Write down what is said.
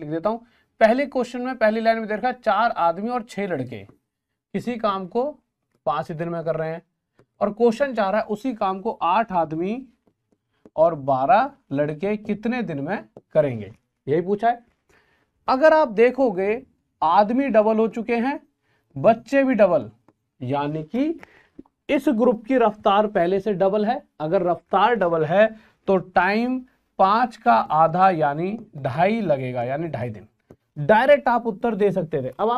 लिख देता हूं पहले क्वेश्चन में पहली लाइन में देखा चार आदमी और छह लड़के किसी काम को पांच ही दिन में कर रहे हैं और क्वेश्चन चाह रहा है उसी काम को आठ आदमी और बारह लड़के कितने दिन में करेंगे यही पूछा है अगर आप देखोगे आदमी डबल हो चुके हैं बच्चे भी डबल यानी कि इस ग्रुप की रफ्तार पहले से डबल है अगर रफ्तार डबल है तो टाइम पांच का आधा यानी ढाई लगेगा यानी ढाई दिन डायरेक्ट आप उत्तर दे सकते थे अब आप